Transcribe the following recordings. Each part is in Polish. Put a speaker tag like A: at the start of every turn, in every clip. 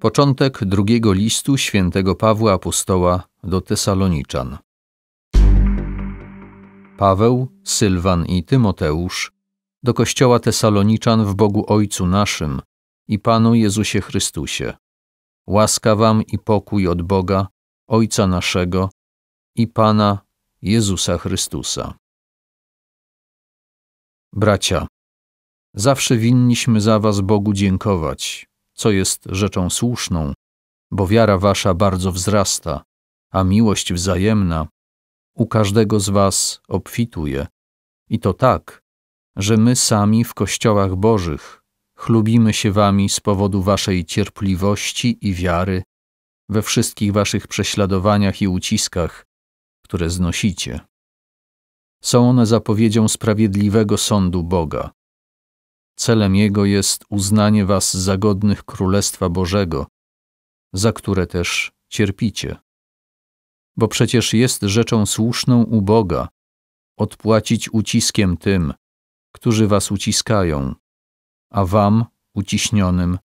A: Początek drugiego listu świętego Pawła Apostoła do Tesaloniczan. Paweł, Sylwan i Tymoteusz do kościoła Tesaloniczan w Bogu Ojcu naszym i Panu Jezusie Chrystusie. Łaska wam i pokój od Boga, Ojca naszego i Pana Jezusa Chrystusa. Bracia, zawsze winniśmy za was Bogu dziękować co jest rzeczą słuszną, bo wiara wasza bardzo wzrasta, a miłość wzajemna u każdego z was obfituje. I to tak, że my sami w kościołach Bożych chlubimy się wami z powodu waszej cierpliwości i wiary we wszystkich waszych prześladowaniach i uciskach, które znosicie. Są one zapowiedzią sprawiedliwego sądu Boga, Celem jego jest uznanie was za godnych Królestwa Bożego, za które też cierpicie. Bo przecież jest rzeczą słuszną u Boga odpłacić uciskiem tym, którzy was uciskają, a wam, uciśnionym,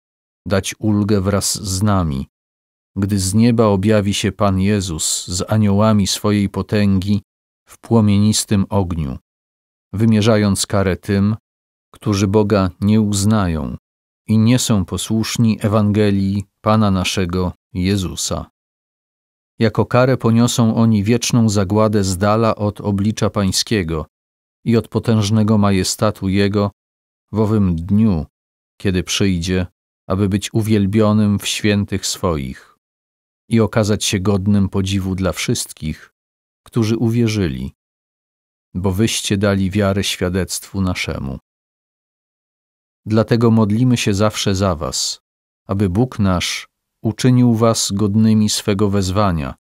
A: dać ulgę wraz z nami, gdy z nieba objawi się Pan Jezus z aniołami swojej potęgi w płomienistym ogniu, wymierzając karę tym, którzy Boga nie uznają i nie są posłuszni Ewangelii Pana naszego Jezusa. Jako karę poniosą oni wieczną zagładę z dala od oblicza Pańskiego i od potężnego majestatu Jego w owym dniu, kiedy przyjdzie, aby być uwielbionym w świętych swoich i okazać się godnym podziwu dla wszystkich, którzy uwierzyli, bo wyście dali wiarę świadectwu naszemu. Dlatego modlimy się zawsze za Was, aby Bóg nasz uczynił Was godnymi swego wezwania,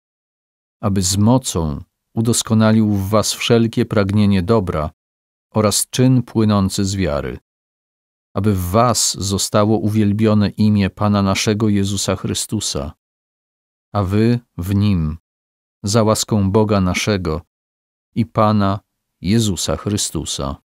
A: aby z mocą udoskonalił w Was wszelkie pragnienie dobra oraz czyn płynący z wiary, aby w Was zostało uwielbione imię Pana naszego Jezusa Chrystusa, a Wy w Nim, za łaską Boga naszego i Pana Jezusa Chrystusa.